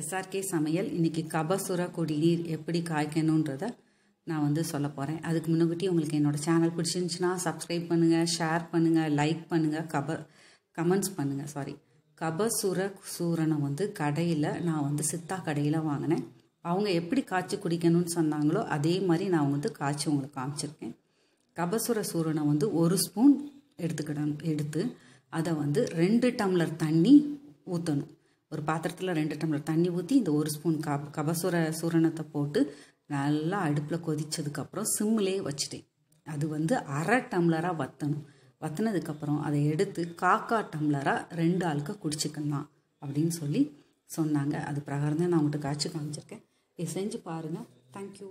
SRK சமையல் இன்றைக்கி கபசுர குடிநீர் எப்படி காய்க்கணுன்றத நான் வந்து சொல்ல போகிறேன் அதுக்கு முன்னாடி உங்களுக்கு என்னோடய சேனல் பிடிச்சிருந்துச்சின்னா சப்ஸ்கிரைப் பண்ணுங்கள் ஷேர் பண்ணுங்கள் லைக் பண்ணுங்கள் கப கமெண்ட்ஸ் பண்ணுங்கள் சாரி கபசுர சூரனை வந்து கடையில் நான் வந்து சித்தா கடையில் வாங்கினேன் அவங்க எப்படி காய்ச்சி குடிக்கணும்னு சொன்னாங்களோ அதே மாதிரி நான் வந்து காய்ச்சி உங்களுக்கு காமிச்சிருக்கேன் கபசுர சூரனை வந்து ஒரு ஸ்பூன் எடுத்துக்கிடணும் எடுத்து அதை வந்து ரெண்டு டம்ளர் தண்ணி ஊற்றணும் ஒரு பாத்திரத்தில் ரெண்டு டம்ளர் தண்ணி ஊற்றி இந்த ஒரு ஸ்பூன் கப் கபசுர சூரணத்தை போட்டு நல்லா அடுப்பில் கொதித்ததுக்கப்புறம் சிம்மிலே வச்சுட்டேன் அது வந்து அரை டம்ளராக வற்றணும் வத்தினதுக்கப்புறம் அதை எடுத்து காக்கா டம்ளராக ரெண்டு ஆளுக்கு குடிச்சிக்கலாம் அப்படின்னு சொல்லி சொன்னாங்க அது பிரகாரம் தான் நான் உங்கள்கிட்ட காய்ச்சி காமிச்சிருக்கேன் இதை செஞ்சு பாருங்கள் தேங்க்யூ